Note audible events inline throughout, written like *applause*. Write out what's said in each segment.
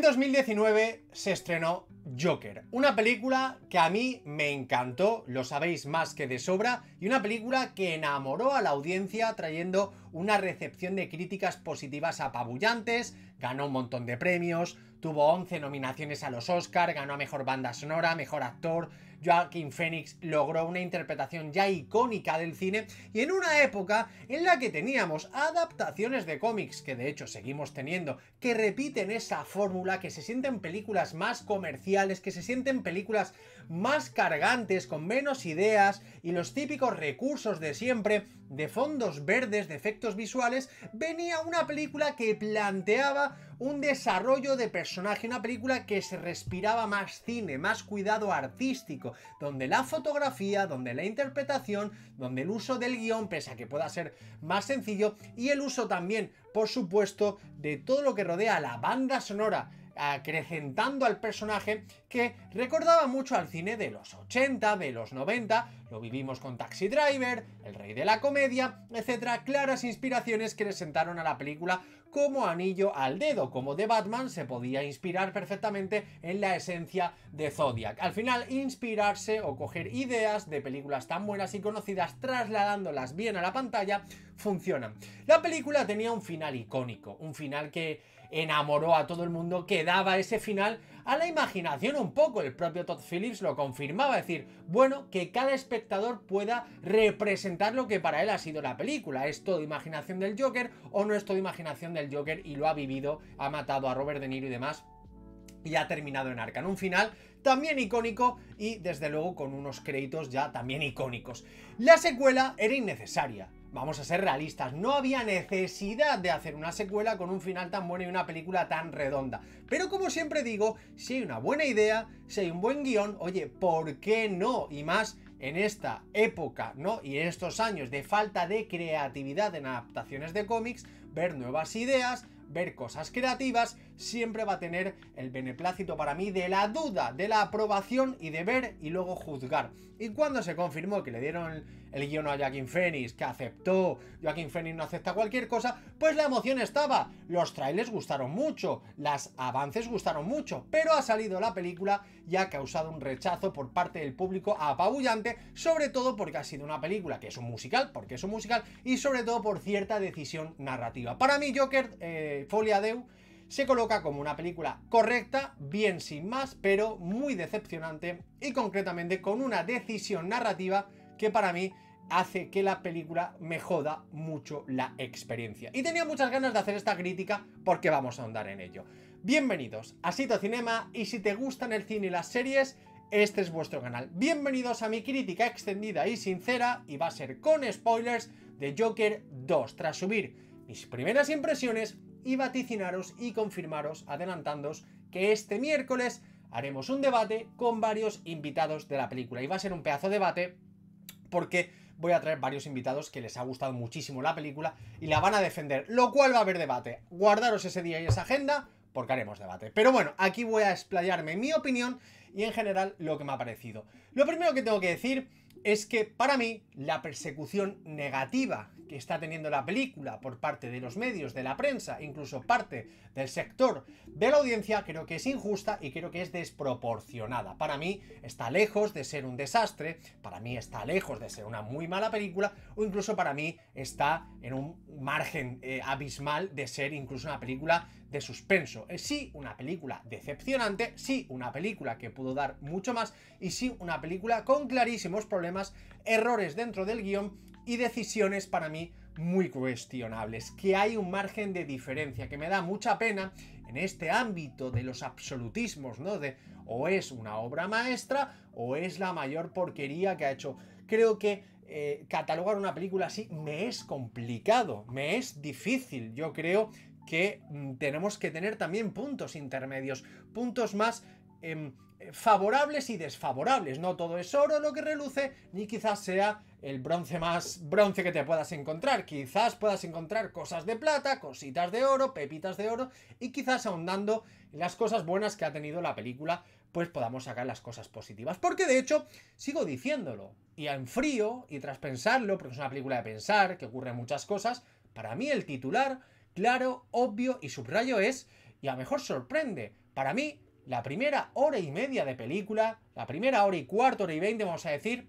En 2019 se estrenó Joker, una película que a mí me encantó, lo sabéis más que de sobra, y una película que enamoró a la audiencia trayendo una recepción de críticas positivas apabullantes, ganó un montón de premios, tuvo 11 nominaciones a los Oscar, ganó a Mejor Banda Sonora, Mejor Actor, joaquín Phoenix logró una interpretación ya icónica del cine y en una época en la que teníamos adaptaciones de cómics, que de hecho seguimos teniendo, que repiten esa fórmula, que se sienten películas más comerciales, que se sienten películas más cargantes, con menos ideas y los típicos recursos de siempre de fondos verdes, de efectos visuales, venía una película que planteaba un desarrollo de personaje, una película que se respiraba más cine, más cuidado artístico, donde la fotografía, donde la interpretación, donde el uso del guión, pese a que pueda ser más sencillo, y el uso también, por supuesto, de todo lo que rodea a la banda sonora acrecentando al personaje que recordaba mucho al cine de los 80, de los 90, lo vivimos con Taxi Driver, El Rey de la Comedia, etc. Claras inspiraciones que le sentaron a la película como anillo al dedo, como de Batman se podía inspirar perfectamente en la esencia de Zodiac. Al final, inspirarse o coger ideas de películas tan buenas y conocidas, trasladándolas bien a la pantalla, funcionan. La película tenía un final icónico, un final que enamoró a todo el mundo, que daba ese final a la imaginación un poco. El propio Todd Phillips lo confirmaba, es decir, bueno, que cada espectador pueda representar lo que para él ha sido la película. ¿Es todo imaginación del Joker o no es todo imaginación del Joker y lo ha vivido, ha matado a Robert De Niro y demás? y ha terminado en En Un final también icónico y desde luego con unos créditos ya también icónicos. La secuela era innecesaria vamos a ser realistas, no había necesidad de hacer una secuela con un final tan bueno y una película tan redonda. Pero como siempre digo, si hay una buena idea, si hay un buen guión, oye, ¿por qué no? Y más en esta época, ¿no? Y en estos años de falta de creatividad en adaptaciones de cómics, ver nuevas ideas, ver cosas creativas, siempre va a tener el beneplácito para mí de la duda, de la aprobación y de ver y luego juzgar. Y cuando se confirmó que le dieron el guión a Joaquín Phoenix, que aceptó, Joaquín Phoenix no acepta cualquier cosa, pues la emoción estaba. Los trailers gustaron mucho, las avances gustaron mucho, pero ha salido la película y ha causado un rechazo por parte del público apabullante, sobre todo porque ha sido una película que es un musical, porque es un musical, y sobre todo por cierta decisión narrativa. Para mí, Joker, eh, Folia se coloca como una película correcta, bien sin más, pero muy decepcionante y concretamente con una decisión narrativa que para mí hace que la película me joda mucho la experiencia. Y tenía muchas ganas de hacer esta crítica porque vamos a ahondar en ello. Bienvenidos a Sito Cinema y si te gustan el cine y las series, este es vuestro canal. Bienvenidos a mi crítica extendida y sincera y va a ser con spoilers de Joker 2, tras subir mis primeras impresiones y vaticinaros y confirmaros adelantándoos que este miércoles haremos un debate con varios invitados de la película y va a ser un pedazo de debate porque voy a traer varios invitados que les ha gustado muchísimo la película y la van a defender, lo cual va a haber debate. Guardaros ese día y esa agenda porque haremos debate. Pero bueno, aquí voy a explayarme mi opinión y en general lo que me ha parecido. Lo primero que tengo que decir es que para mí la persecución negativa que está teniendo la película por parte de los medios, de la prensa, incluso parte del sector de la audiencia, creo que es injusta y creo que es desproporcionada. Para mí está lejos de ser un desastre, para mí está lejos de ser una muy mala película, o incluso para mí está en un margen eh, abismal de ser incluso una película de suspenso. Es eh, sí una película decepcionante, sí una película que pudo dar mucho más y sí una película con clarísimos problemas, errores dentro del guión y decisiones para mí muy cuestionables, que hay un margen de diferencia que me da mucha pena en este ámbito de los absolutismos, ¿no? De o es una obra maestra o es la mayor porquería que ha hecho. Creo que eh, catalogar una película así me es complicado, me es difícil. Yo creo que mm, tenemos que tener también puntos intermedios, puntos más em, favorables y desfavorables. No todo es oro lo que reluce, ni quizás sea el bronce más bronce que te puedas encontrar. Quizás puedas encontrar cosas de plata, cositas de oro, pepitas de oro, y quizás ahondando en las cosas buenas que ha tenido la película, pues podamos sacar las cosas positivas. Porque de hecho, sigo diciéndolo, y en frío, y tras pensarlo, porque es una película de pensar, que ocurre muchas cosas, para mí el titular claro, obvio y subrayo es, y a lo mejor sorprende. Para mí, la primera hora y media de película, la primera hora y cuarto, hora y veinte, vamos a decir,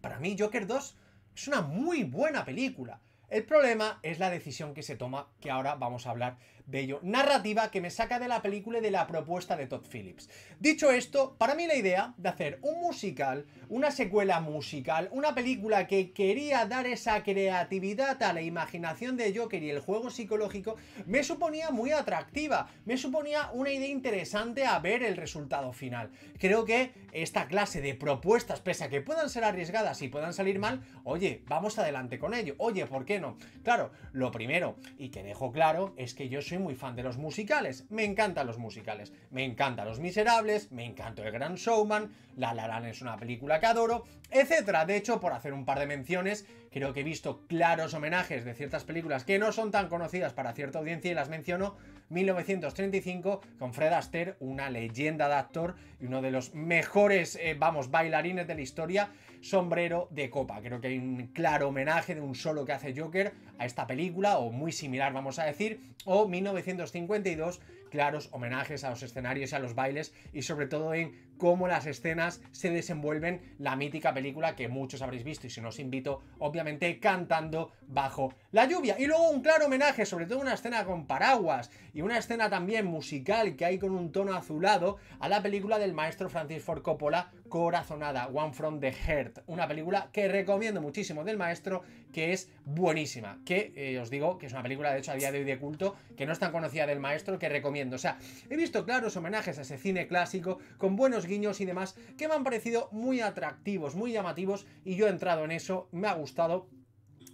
para mí Joker 2 es una muy buena película. El problema es la decisión que se toma, que ahora vamos a hablar bello, narrativa que me saca de la película y de la propuesta de Todd Phillips. Dicho esto, para mí la idea de hacer un musical, una secuela musical, una película que quería dar esa creatividad a la imaginación de Joker y el juego psicológico, me suponía muy atractiva, me suponía una idea interesante a ver el resultado final. Creo que esta clase de propuestas, pese a que puedan ser arriesgadas y puedan salir mal, oye, vamos adelante con ello, oye, ¿por qué no? Claro, lo primero, y que dejo claro, es que yo soy muy fan de los musicales, me encantan los musicales, me encantan Los Miserables, me encanta El Gran Showman, La laran es una película que adoro, etcétera. De hecho, por hacer un par de menciones, creo que he visto claros homenajes de ciertas películas que no son tan conocidas para cierta audiencia y las menciono. 1935 con Fred Astaire, una leyenda de actor y uno de los mejores, eh, vamos, bailarines de la historia sombrero de copa. Creo que hay un claro homenaje de un solo que hace Joker a esta película, o muy similar vamos a decir, o 1952, claros homenajes a los escenarios y a los bailes, y sobre todo en cómo las escenas se desenvuelven la mítica película que muchos habréis visto, y si no os invito, obviamente cantando bajo la lluvia. Y luego un claro homenaje, sobre todo una escena con paraguas, y una escena también musical que hay con un tono azulado, a la película del maestro Francis Ford Coppola, corazonada, One from the Heart, una película que recomiendo muchísimo del maestro, que es buenísima, que eh, os digo que es una película de hecho a día de hoy de culto, que no es tan conocida del maestro, que recomiendo. O sea, he visto claros homenajes a ese cine clásico, con buenos guiños y demás, que me han parecido muy atractivos, muy llamativos, y yo he entrado en eso, me ha gustado.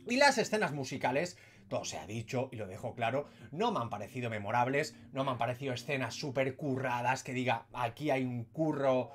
Y las escenas musicales, todo se ha dicho y lo dejo claro, no me han parecido memorables, no me han parecido escenas súper curradas que diga, aquí hay un curro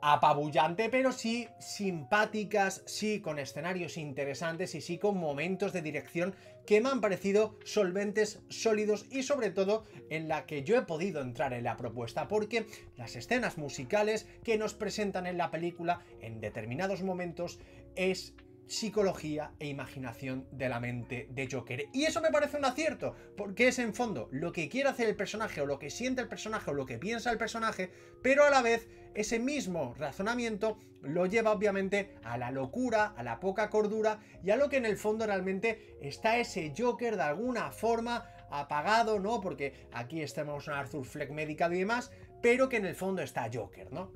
apabullante, pero sí simpáticas, sí con escenarios interesantes y sí con momentos de dirección que me han parecido solventes, sólidos y sobre todo en la que yo he podido entrar en la propuesta, porque las escenas musicales que nos presentan en la película en determinados momentos es psicología e imaginación de la mente de Joker. Y eso me parece un acierto, porque es en fondo lo que quiere hacer el personaje o lo que siente el personaje o lo que piensa el personaje, pero a la vez ese mismo razonamiento lo lleva obviamente a la locura, a la poca cordura y a lo que en el fondo realmente está ese Joker de alguna forma apagado, ¿no? Porque aquí estamos en Arthur Fleck médica y demás, pero que en el fondo está Joker, ¿no?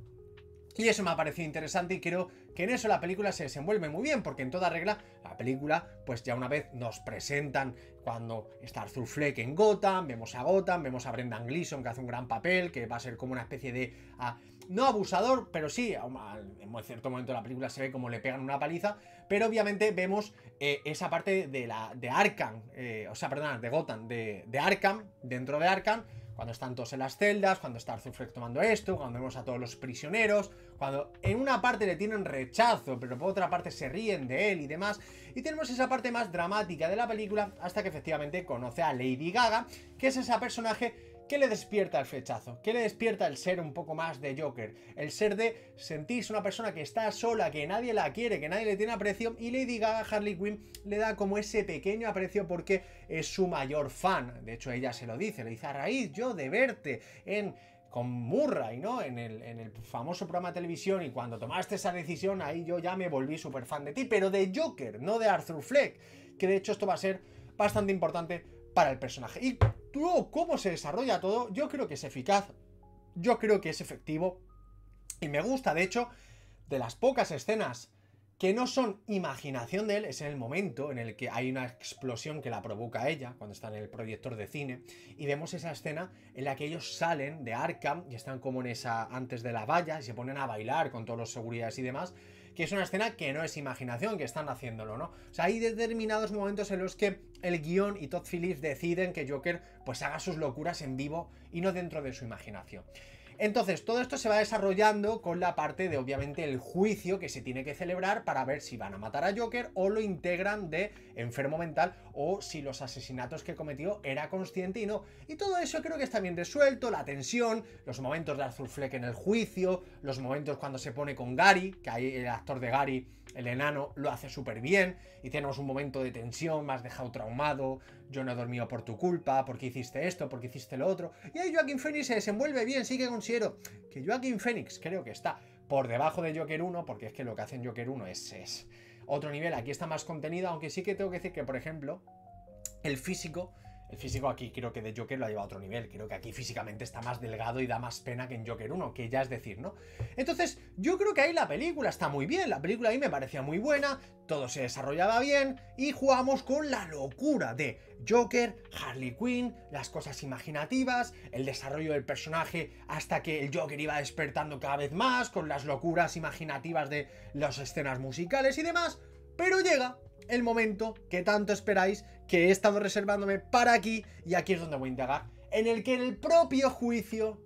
Y eso me ha parecido interesante y creo que en eso la película se desenvuelve muy bien, porque en toda regla la película, pues ya una vez nos presentan cuando está Arthur Fleck en Gotham, vemos a Gotham, vemos a Brendan Gleeson que hace un gran papel, que va a ser como una especie de... Ah, no abusador, pero sí, en cierto momento la película se ve como le pegan una paliza, pero obviamente vemos eh, esa parte de, la, de Arkham, eh, o sea, perdón, de Gotham, de, de Arkham, dentro de Arkham, cuando están todos en las celdas, cuando está Arthur tomando esto, cuando vemos a todos los prisioneros, cuando en una parte le tienen rechazo, pero por otra parte se ríen de él y demás. Y tenemos esa parte más dramática de la película hasta que efectivamente conoce a Lady Gaga, que es esa personaje ¿Qué le despierta el flechazo? ¿Qué le despierta el ser un poco más de Joker? El ser de sentirse una persona que está sola, que nadie la quiere, que nadie le tiene aprecio y Lady Gaga Harley Quinn le da como ese pequeño aprecio porque es su mayor fan. De hecho, ella se lo dice, le dice a raíz yo de verte en con Murray, ¿no? En el, en el, famoso programa de televisión y cuando tomaste esa decisión, ahí yo ya me volví súper fan de ti, pero de Joker, no de Arthur Fleck, que de hecho esto va a ser bastante importante para el personaje. Y cómo se desarrolla todo, yo creo que es eficaz, yo creo que es efectivo y me gusta, de hecho, de las pocas escenas que no son imaginación de él, es en el momento en el que hay una explosión que la provoca ella, cuando está en el proyector de cine, y vemos esa escena en la que ellos salen de Arkham y están como en esa antes de la valla y se ponen a bailar con todos los seguridades y demás, que es una escena que no es imaginación, que están haciéndolo, ¿no? O sea, hay determinados momentos en los que el guión y Todd Phillips deciden que Joker pues haga sus locuras en vivo y no dentro de su imaginación. Entonces, todo esto se va desarrollando con la parte de, obviamente, el juicio que se tiene que celebrar para ver si van a matar a Joker o lo integran de enfermo mental o si los asesinatos que cometió era consciente y no. Y todo eso creo que está bien resuelto, la tensión, los momentos de Azul Fleck en el juicio, los momentos cuando se pone con Gary, que ahí el actor de Gary, el enano, lo hace súper bien y tenemos un momento de tensión, me has dejado traumado, yo no he dormido por tu culpa, porque hiciste esto, porque hiciste lo otro. Y ahí Joaquín Phoenix se desenvuelve bien, sí que considero que Joaquín Phoenix creo que está por debajo de Joker 1, porque es que lo que hacen Joker 1 es, es otro nivel. Aquí está más contenido, aunque sí que tengo que decir que, por ejemplo, el físico el físico aquí creo que de Joker lo ha llevado a otro nivel. Creo que aquí físicamente está más delgado y da más pena que en Joker 1, que ya es decir, ¿no? Entonces, yo creo que ahí la película está muy bien. La película ahí me parecía muy buena, todo se desarrollaba bien y jugamos con la locura de Joker, Harley Quinn, las cosas imaginativas, el desarrollo del personaje hasta que el Joker iba despertando cada vez más con las locuras imaginativas de las escenas musicales y demás. Pero llega el momento que tanto esperáis, que he estado reservándome para aquí, y aquí es donde voy a indagar, en el que en el propio juicio,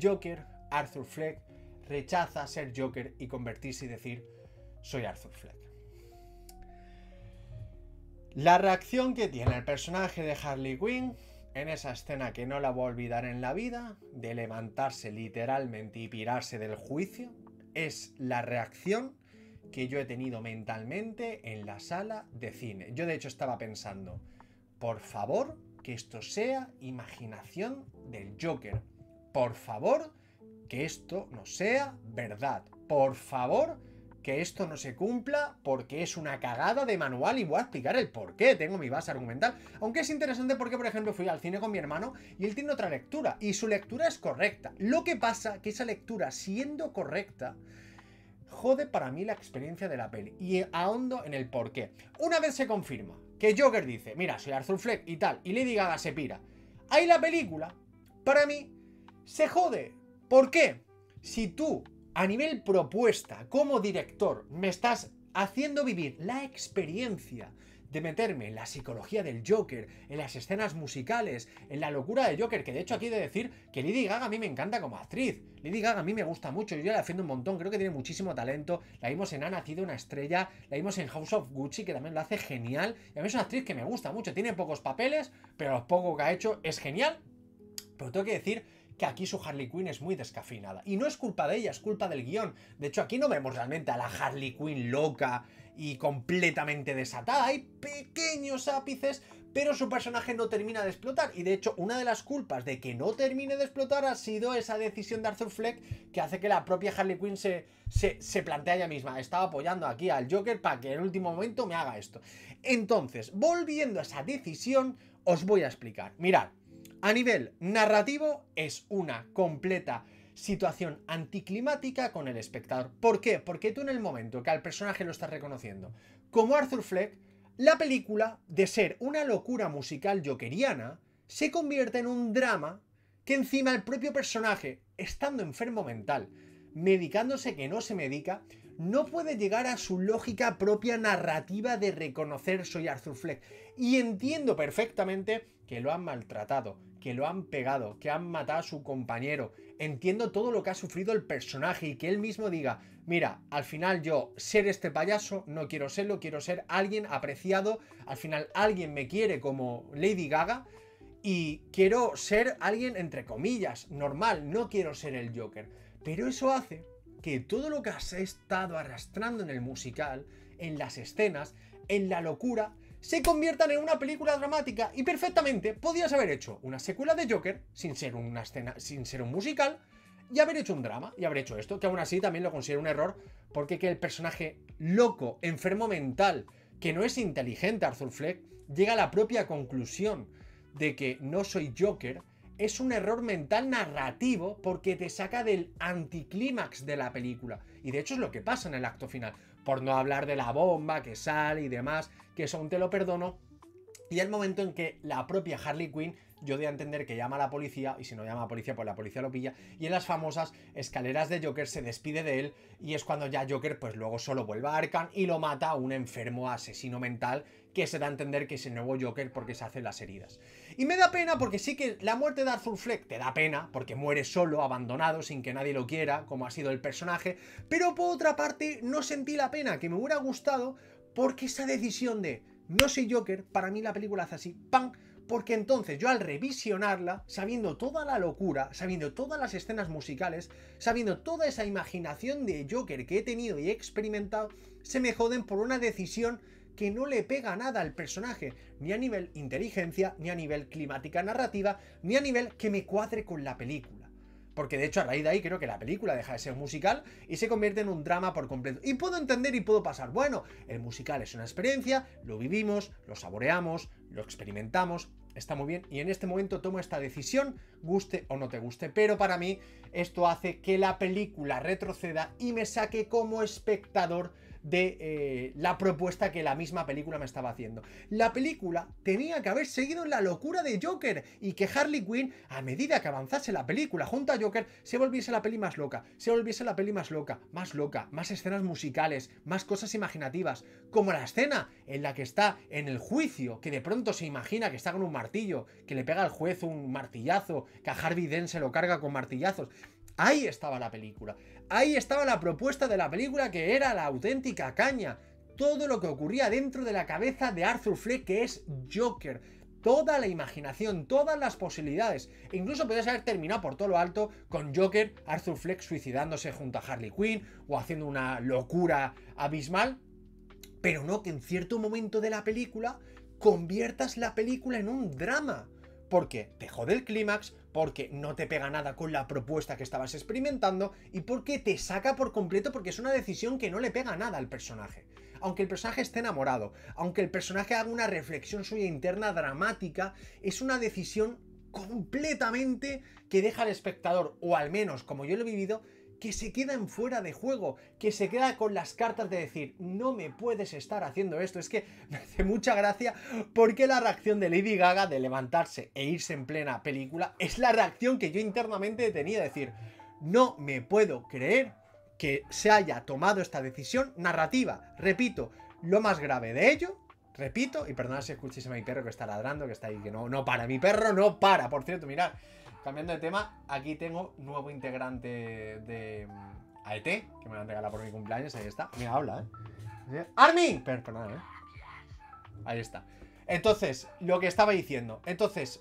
Joker, Arthur Fleck, rechaza ser Joker y convertirse y decir, soy Arthur Fleck. La reacción que tiene el personaje de Harley Quinn en esa escena que no la voy a olvidar en la vida, de levantarse literalmente y pirarse del juicio, es la reacción que yo he tenido mentalmente en la sala de cine. Yo de hecho estaba pensando, por favor, que esto sea imaginación del Joker. Por favor, que esto no sea verdad. Por favor, que esto no se cumpla porque es una cagada de manual y voy a explicar el por qué. Tengo mi base argumental. Aunque es interesante porque, por ejemplo, fui al cine con mi hermano y él tiene otra lectura y su lectura es correcta. Lo que pasa que esa lectura, siendo correcta, jode para mí la experiencia de la peli y ahondo en el porqué. Una vez se confirma que Joker dice, mira, soy Arthur Fleck y tal, y Lady Gaga se pira, hay la película, para mí, se jode. ¿Por qué? Si tú, a nivel propuesta, como director, me estás haciendo vivir la experiencia de meterme en la psicología del Joker, en las escenas musicales, en la locura de Joker, que de hecho aquí de decir que Lady Gaga a mí me encanta como actriz. Lady Gaga a mí me gusta mucho, yo la defiendo un montón, creo que tiene muchísimo talento. La vimos en Ha nacido una estrella, la vimos en House of Gucci, que también lo hace genial. Y a mí es una actriz que me gusta mucho, tiene pocos papeles, pero lo poco que ha hecho es genial. Pero tengo que decir que aquí su Harley Quinn es muy descafinada. Y no es culpa de ella, es culpa del guión. De hecho, aquí no vemos realmente a la Harley Quinn loca y completamente desatada. Hay pequeños ápices, pero su personaje no termina de explotar. Y de hecho, una de las culpas de que no termine de explotar ha sido esa decisión de Arthur Fleck que hace que la propia Harley Quinn se, se, plantea ella misma. Estaba apoyando aquí al Joker para que en el último momento me haga esto. Entonces, volviendo a esa decisión, os voy a explicar. Mirad. A nivel narrativo es una completa situación anticlimática con el espectador. ¿Por qué? Porque tú en el momento que al personaje lo estás reconociendo como Arthur Fleck, la película, de ser una locura musical jokeriana, se convierte en un drama que encima el propio personaje, estando enfermo mental, medicándose que no se medica, no puede llegar a su lógica propia narrativa de reconocer soy Arthur Fleck. Y entiendo perfectamente que lo han maltratado, que lo han pegado, que han matado a su compañero. Entiendo todo lo que ha sufrido el personaje y que él mismo diga, mira, al final yo ser este payaso, no quiero serlo, quiero ser alguien apreciado, al final alguien me quiere como Lady Gaga y quiero ser alguien entre comillas, normal, no quiero ser el Joker. Pero eso hace que todo lo que has estado arrastrando en el musical, en las escenas, en la locura, se conviertan en una película dramática y perfectamente podías haber hecho una secuela de Joker sin ser una escena, sin ser un musical y haber hecho un drama y haber hecho esto, que aún así también lo considero un error porque que el personaje loco, enfermo mental, que no es inteligente Arthur Fleck, llega a la propia conclusión de que no soy Joker, es un error mental narrativo porque te saca del anticlímax de la película. Y de hecho es lo que pasa en el acto final. Por no hablar de la bomba que sale y demás, que aún te lo perdono. Y el momento en que la propia Harley Quinn, yo de a entender que llama a la policía, y si no llama a la policía, pues la policía lo pilla, y en las famosas escaleras de Joker se despide de él, y es cuando ya Joker, pues luego solo vuelve a Arkham y lo mata a un enfermo asesino mental, que se da a entender que es el nuevo Joker porque se hacen las heridas. Y me da pena porque sí que la muerte de Arthur Fleck te da pena, porque muere solo, abandonado, sin que nadie lo quiera, como ha sido el personaje, pero por otra parte no sentí la pena, que me hubiera gustado porque esa decisión de no soy Joker, para mí la película hace así, ¡pam! Porque entonces yo al revisionarla, sabiendo toda la locura, sabiendo todas las escenas musicales, sabiendo toda esa imaginación de Joker que he tenido y he experimentado, se me joden por una decisión que no le pega nada al personaje, ni a nivel inteligencia, ni a nivel climática narrativa, ni a nivel que me cuadre con la película. Porque de hecho a raíz de ahí creo que la película deja de ser musical y se convierte en un drama por completo. Y puedo entender y puedo pasar. Bueno, el musical es una experiencia, lo vivimos, lo saboreamos, lo experimentamos, está muy bien. Y en este momento tomo esta decisión, guste o no te guste. Pero para mí esto hace que la película retroceda y me saque como espectador de eh, la propuesta que la misma película me estaba haciendo. La película tenía que haber seguido en la locura de Joker y que Harley Quinn, a medida que avanzase la película junto a Joker, se volviese la peli más loca, se volviese la peli más loca, más loca, más escenas musicales, más cosas imaginativas, como la escena en la que está en el juicio, que de pronto se imagina que está con un martillo, que le pega al juez un martillazo, que a Harvey Dent se lo carga con martillazos. Ahí estaba la película. Ahí estaba la propuesta de la película que era la auténtica caña. Todo lo que ocurría dentro de la cabeza de Arthur Fleck que es Joker. Toda la imaginación, todas las posibilidades. incluso podías haber terminado por todo lo alto con Joker, Arthur Fleck suicidándose junto a Harley Quinn o haciendo una locura abismal. Pero no que en cierto momento de la película conviertas la película en un drama porque te jode el clímax, porque no te pega nada con la propuesta que estabas experimentando y porque te saca por completo porque es una decisión que no le pega nada al personaje. Aunque el personaje esté enamorado, aunque el personaje haga una reflexión suya interna dramática, es una decisión completamente que deja al espectador, o al menos como yo lo he vivido, que se quedan fuera de juego, que se queda con las cartas de decir, no me puedes estar haciendo esto. Es que *laughs* me hace mucha gracia porque la reacción de Lady Gaga de levantarse e irse en plena película es la reacción que yo internamente tenía, decir, no me puedo creer que se haya tomado esta decisión narrativa. Repito, lo más grave de ello repito, y perdonad si escuchéis a mi perro que está ladrando, que está ahí, que no, no para, mi perro no para, por cierto, mirad, Cambiando de tema, aquí tengo nuevo integrante de mm, AET, que me lo han regalado por mi cumpleaños, ahí está. Mira, habla, ¿eh? ¡Armin! Pero, perdón, ¿eh? Ahí está. Entonces, lo que estaba diciendo. Entonces,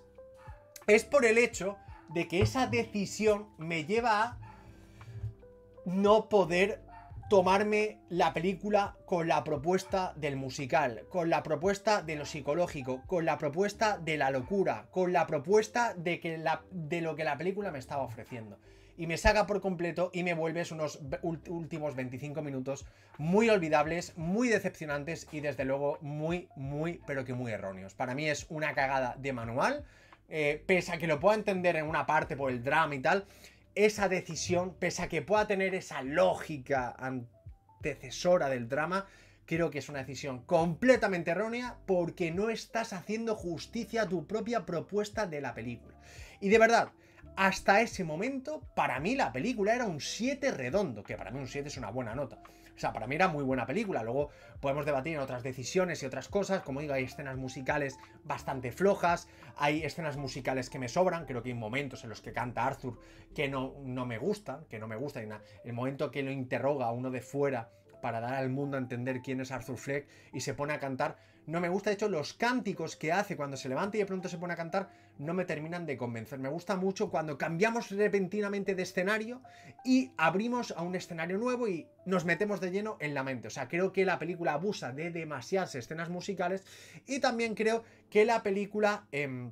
es por el hecho de que esa decisión me lleva a no poder tomarme la película con la propuesta del musical, con la propuesta de lo psicológico, con la propuesta de la locura, con la propuesta de, que la, de lo que la película me estaba ofreciendo. Y me saca por completo y me vuelves unos últimos 25 minutos muy olvidables, muy decepcionantes y desde luego muy, muy, pero que muy erróneos. Para mí es una cagada de manual, eh, pese a que lo pueda entender en una parte por el drama y tal esa decisión, pese a que pueda tener esa lógica antecesora del drama, creo que es una decisión completamente errónea porque no estás haciendo justicia a tu propia propuesta de la película. Y de verdad, hasta ese momento, para mí la película era un 7 redondo, que para mí un 7 es una buena nota. O sea, para mí era muy buena película. Luego podemos debatir en otras decisiones y otras cosas. Como digo, hay escenas musicales bastante flojas, hay escenas musicales que me sobran. Creo que hay momentos en los que canta Arthur que no, no me gustan, que no me gustan. El momento que lo interroga a uno de fuera para dar al mundo a entender quién es Arthur Fleck y se pone a cantar. No me gusta, de hecho, los cánticos que hace cuando se levanta y de pronto se pone a cantar no me terminan de convencer. Me gusta mucho cuando cambiamos repentinamente de escenario y abrimos a un escenario nuevo y nos metemos de lleno en la mente. O sea, creo que la película abusa de demasiadas escenas musicales y también creo que la película em,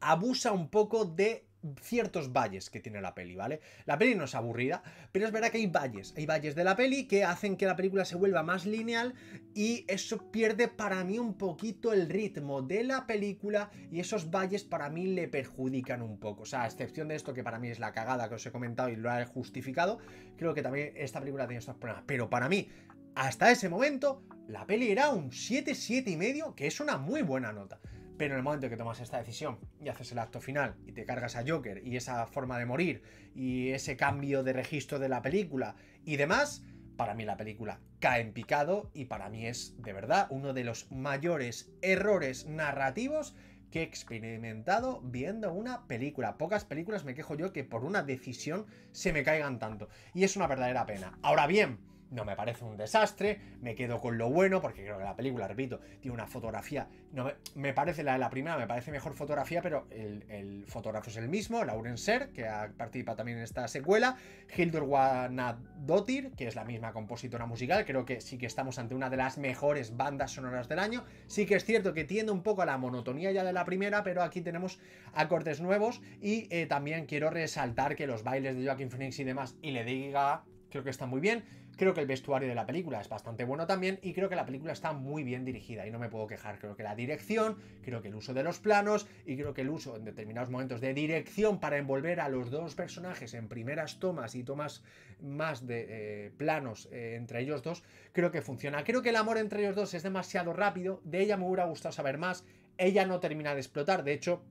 abusa un poco de ciertos valles que tiene la peli, ¿vale? La peli no es aburrida, pero es verdad que hay valles, hay valles de la peli que hacen que la película se vuelva más lineal y eso pierde para mí un poquito el ritmo de la película y esos valles para mí le perjudican un poco. O sea, a excepción de esto que para mí es la cagada que os he comentado y lo he justificado, creo que también esta película tiene estos problemas, pero para mí hasta ese momento la peli era un 7, 7 y medio, que es una muy buena nota. Pero en el momento que tomas esta decisión y haces el acto final y te cargas a Joker y esa forma de morir y ese cambio de registro de la película y demás, para mí la película cae en picado y para mí es de verdad uno de los mayores errores narrativos que he experimentado viendo una película. Pocas películas me quejo yo que por una decisión se me caigan tanto. Y es una verdadera pena. Ahora bien, no me parece un desastre, me quedo con lo bueno, porque creo que la película, repito, tiene una fotografía, no me, parece la de la primera, me parece mejor fotografía, pero el, fotógrafo es el mismo, Lauren Ser, que participa también en esta secuela, Hildur Wanadottir, que es la misma compositora musical, creo que sí que estamos ante una de las mejores bandas sonoras del año, sí que es cierto que tiende un poco a la monotonía ya de la primera, pero aquí tenemos acordes nuevos y eh, también quiero resaltar que los bailes de Joaquin Phoenix y demás y le diga, creo que está muy bien, Creo que el vestuario de la película es bastante bueno también y creo que la película está muy bien dirigida y no me puedo quejar. Creo que la dirección, creo que el uso de los planos y creo que el uso en determinados momentos de dirección para envolver a los dos personajes en primeras tomas y tomas más de eh, planos eh, entre ellos dos, creo que funciona. Creo que el amor entre ellos dos es demasiado rápido, de ella me hubiera gustado saber más, ella no termina de explotar, de hecho,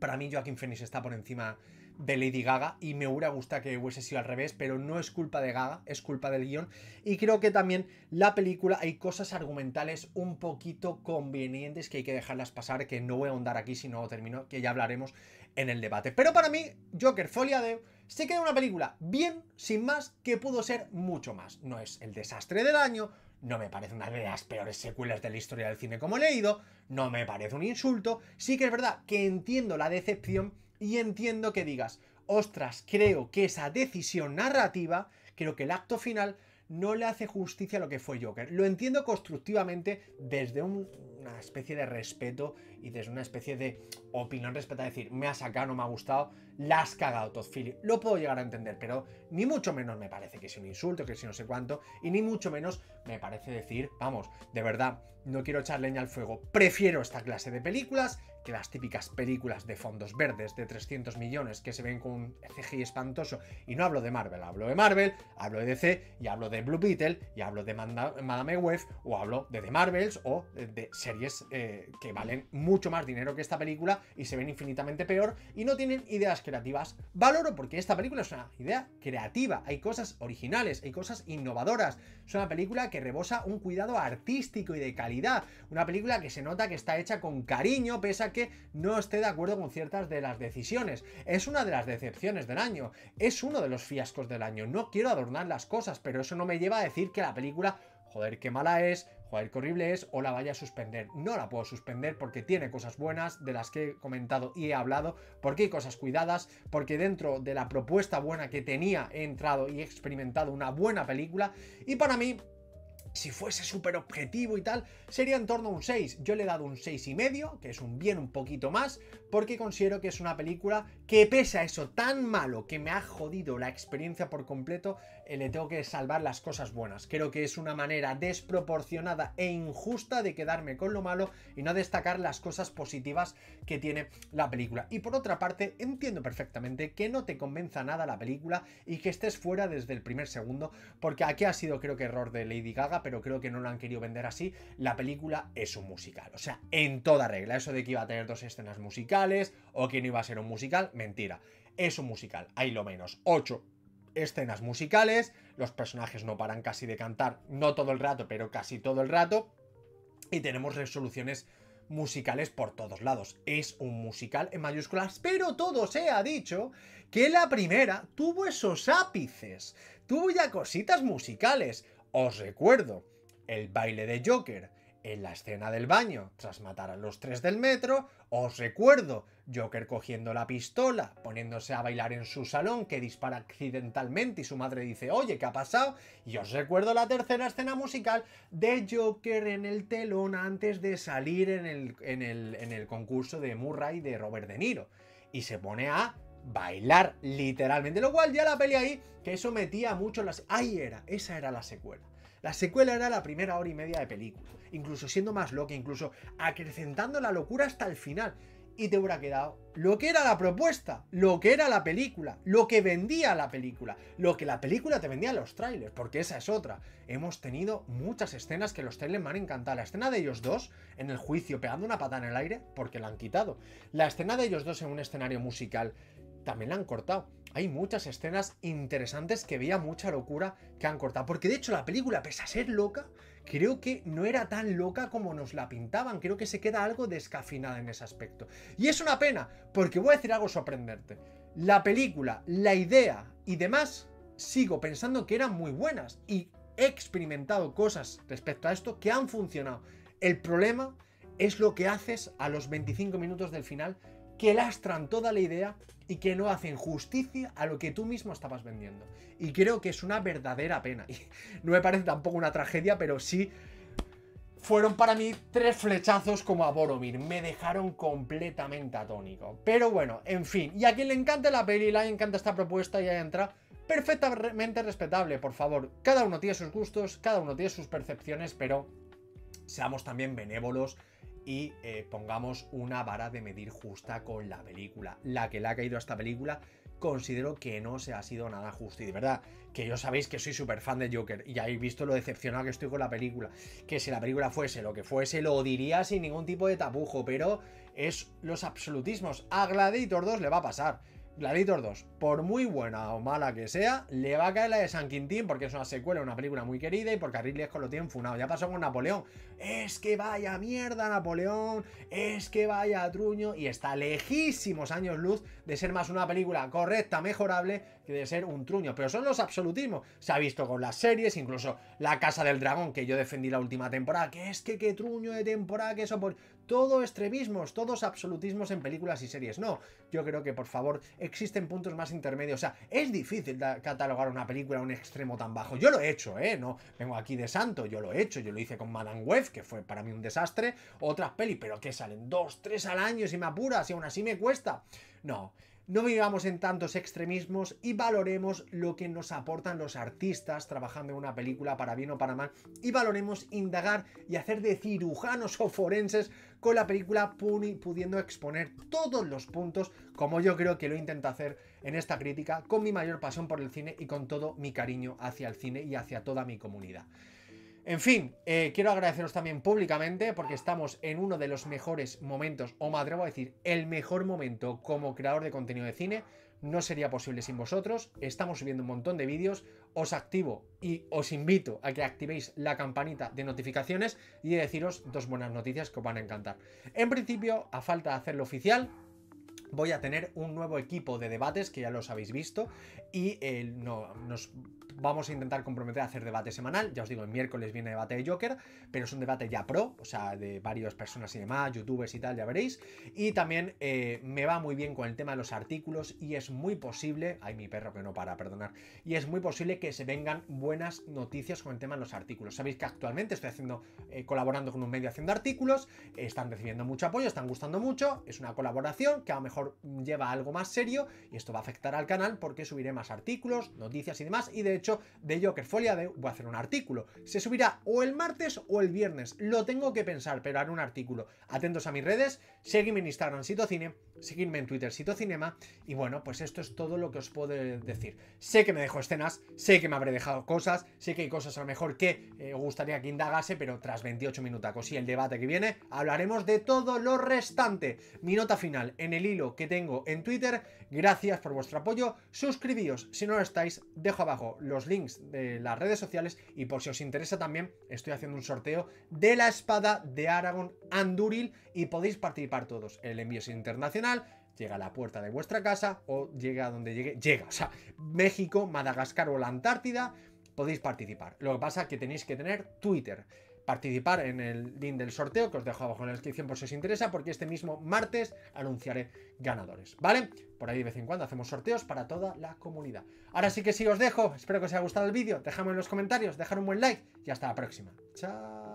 para mí Joaquín Phoenix está por encima de Lady Gaga y me hubiera gustado que hubiese sido al revés, pero no es culpa de Gaga, es culpa del guión. Y creo que también la película hay cosas argumentales un poquito convenientes que hay que dejarlas pasar, que no voy a ahondar aquí si no termino, que ya hablaremos en el debate. Pero para mí, Joker Folia de se queda una película bien, sin más, que pudo ser mucho más. No es el desastre del año, no me parece una de las peores secuelas de la historia del cine como he leído, no me parece un insulto, sí que es verdad que entiendo la decepción y entiendo que digas, ostras, creo que esa decisión narrativa, creo que el acto final no le hace justicia a lo que fue Joker. Lo entiendo constructivamente desde una especie de respeto y desde una especie de opinión respetada a decir, me ha sacado, no me ha gustado, la has cagado, Todd Philly. Lo puedo llegar a entender, pero ni mucho menos me parece que es un insulto, que sea no sé cuánto, y ni mucho menos me parece decir, vamos, de verdad, no quiero echar leña al fuego, prefiero esta clase de películas que las típicas películas de fondos verdes de 300 millones que se ven con un CGI espantoso. Y no hablo de Marvel, hablo de Marvel, hablo de DC, y hablo de Blue Beetle, y hablo de Madame Web, o hablo de The Marvels, o de, series eh, que valen mucho mucho más dinero que esta película y se ven infinitamente peor y no tienen ideas creativas. Valoro porque esta película es una idea creativa, hay cosas originales, hay cosas innovadoras. Es una película que rebosa un cuidado artístico y de calidad, una película que se nota que está hecha con cariño pese a que no esté de acuerdo con ciertas de las decisiones. Es una de las decepciones del año, es uno de los fiascos del año. No quiero adornar las cosas, pero eso no me lleva a decir que la película, joder, qué mala es, el horrible es o la vaya a suspender. No la puedo suspender porque tiene cosas buenas de las que he comentado y he hablado, porque hay cosas cuidadas, porque dentro de la propuesta buena que tenía he entrado y he experimentado una buena película y para mí si fuese súper objetivo y tal, sería en torno a un 6. Yo le he dado un 6,5, que es un bien un poquito más, porque considero que es una película que pese a eso tan malo que me ha jodido la experiencia por completo, eh, le tengo que salvar las cosas buenas. Creo que es una manera desproporcionada e injusta de quedarme con lo malo y no destacar las cosas positivas que tiene la película. Y por otra parte, entiendo perfectamente que no te convenza nada la película y que estés fuera desde el primer segundo, porque aquí ha sido creo que error de Lady Gaga, pero creo que no lo han querido vender así. La película es un musical, o sea, en toda regla. Eso de que iba a tener dos escenas musicales o que no iba a ser un musical, Mentira. Es un musical, hay lo menos. 8 escenas musicales, los personajes no paran casi de cantar, no todo el rato, pero casi todo el rato. Y tenemos resoluciones musicales por todos lados. Es un musical en mayúsculas, pero todo se ha dicho que la primera tuvo esos ápices, tuvo ya cositas musicales. Os recuerdo, el baile de Joker, en la escena del baño, tras matar a los tres del metro, os recuerdo, Joker cogiendo la pistola, poniéndose a bailar en su salón, que dispara accidentalmente y su madre dice, oye, ¿qué ha pasado? Y os recuerdo la tercera escena musical de Joker en el telón antes de salir en el, concurso de Murray de Robert De Niro. Y se pone a bailar, literalmente, lo cual ya la peli ahí, que eso metía mucho las... Ahí era, esa era la secuela. La secuela era la primera hora y media de película, incluso siendo más loca, incluso acrecentando la locura hasta el final. Y te hubiera quedado lo que era la propuesta, lo que era la película, lo que vendía la película, lo que la película te vendía los trailers, porque esa es otra. Hemos tenido muchas escenas que los trailers me han encantado. La escena de ellos dos en el juicio pegando una patada en el aire, porque la han quitado. La escena de ellos dos en un escenario musical también la han cortado. Hay muchas escenas interesantes que veía mucha locura que han cortado. Porque de hecho la película, pese a ser loca, creo que no era tan loca como nos la pintaban. Creo que se queda algo descafinada en ese aspecto. Y es una pena, porque voy a decir algo sorprendente. La película, la idea y demás, sigo pensando que eran muy buenas. Y he experimentado cosas respecto a esto que han funcionado. El problema es lo que haces a los 25 minutos del final que lastran toda la idea y que no hacen justicia a lo que tú mismo estabas vendiendo. Y creo que es una verdadera pena. Y *laughs* no me parece tampoco una tragedia, pero sí fueron para mí tres flechazos como a Boromir. Me dejaron completamente atónico. Pero bueno, en fin. Y a quien le encanta la peli, le encanta esta propuesta y ahí entra. Perfectamente respetable, por favor. Cada uno tiene sus gustos, cada uno tiene sus percepciones, pero seamos también benévolos y eh, pongamos una vara de medir justa con la película. La que le ha caído a esta película considero que no se ha sido nada justo. Y de verdad, que yo sabéis que soy súper fan de Joker y ya habéis visto lo decepcionado que estoy con la película. Que si la película fuese lo que fuese, lo diría sin ningún tipo de tapujo, pero es los absolutismos. A Gladiator 2 le va a pasar Gladiator 2, por muy buena o mala que sea, le va a caer la de San Quintín porque es una secuela, una película muy querida y porque a Ridley Scott lo tiene funado. Ya pasó con Napoleón. Es que vaya mierda Napoleón, es que vaya truño y está lejísimos años luz de ser más una película correcta, mejorable que debe ser un truño. Pero son los absolutismos. Se ha visto con las series, incluso La Casa del Dragón, que yo defendí la última temporada. Que es que qué truño de temporada, que eso por... Todo extremismos, todos absolutismos en películas y series. No, yo creo que por favor existen puntos más intermedios. O sea, es difícil catalogar una película a un extremo tan bajo. Yo lo he hecho, ¿eh? No vengo aquí de santo, yo lo he hecho. Yo lo hice con Madame Web, que fue para mí un desastre. Otras pelis, pero que salen dos, tres al año si me apuras y aún así me cuesta. No, no vivamos en tantos extremismos y valoremos lo que nos aportan los artistas trabajando en una película para bien o para mal y valoremos indagar y hacer de cirujanos o forenses con la película pudiendo exponer todos los puntos como yo creo que lo intento hacer en esta crítica con mi mayor pasión por el cine y con todo mi cariño hacia el cine y hacia toda mi comunidad. En fin, eh, quiero agradeceros también públicamente porque estamos en uno de los mejores momentos, o me atrevo a decir, el mejor momento como creador de contenido de cine. No sería posible sin vosotros. Estamos subiendo un montón de vídeos. Os activo y os invito a que activéis la campanita de notificaciones y deciros dos buenas noticias que os van a encantar. En principio, a falta de hacerlo oficial, voy a tener un nuevo equipo de debates que ya los habéis visto y eh, nos vamos a intentar comprometer a hacer debate semanal. Ya os digo, el miércoles viene debate de Joker, pero es un debate ya pro, o sea, de varias personas y demás, youtubers y tal, ya veréis. Y también eh, me va muy bien con el tema de los artículos y es muy posible, hay mi perro que no para, perdonar, y es muy posible que se vengan buenas noticias con el tema de los artículos. Sabéis que actualmente estoy haciendo, eh, colaborando con un medio haciendo artículos, están recibiendo mucho apoyo, están gustando mucho, es una colaboración que a lo mejor lleva algo más serio y esto va a afectar al canal porque subiré artículos, noticias y demás, y de hecho de Joker Folia voy a hacer un artículo. Se subirá o el martes o el viernes, lo tengo que pensar, pero haré un artículo. Atentos a mis redes, seguidme en Instagram, sitocine seguidme en Twitter, Cinema Y bueno, pues esto es todo lo que os puedo decir. Sé que me dejo escenas, sé que me habré dejado cosas, sé que hay cosas a lo mejor que eh, gustaría que indagase, pero tras 28 minutos, y el debate que viene, hablaremos de todo lo restante. Mi nota final en el hilo que tengo en Twitter. Gracias por vuestro apoyo. Suscribíos si no lo estáis. Dejo abajo los links de las redes sociales y por si os interesa también, estoy haciendo un sorteo de la espada de Aragón Anduril y podéis participar todos. El envío es internacional llega a la puerta de vuestra casa o llega a donde llegue, llega, o sea, México, Madagascar o la Antártida, podéis participar. Lo que pasa es que tenéis que tener Twitter. Participar en el link del sorteo que os dejo abajo en la descripción por si os interesa, porque este mismo martes anunciaré ganadores, ¿vale? Por ahí de vez en cuando hacemos sorteos para toda la comunidad. Ahora sí que sí os dejo, espero que os haya gustado el vídeo, dejadme en los comentarios, dejar un buen like y hasta la próxima. Chao.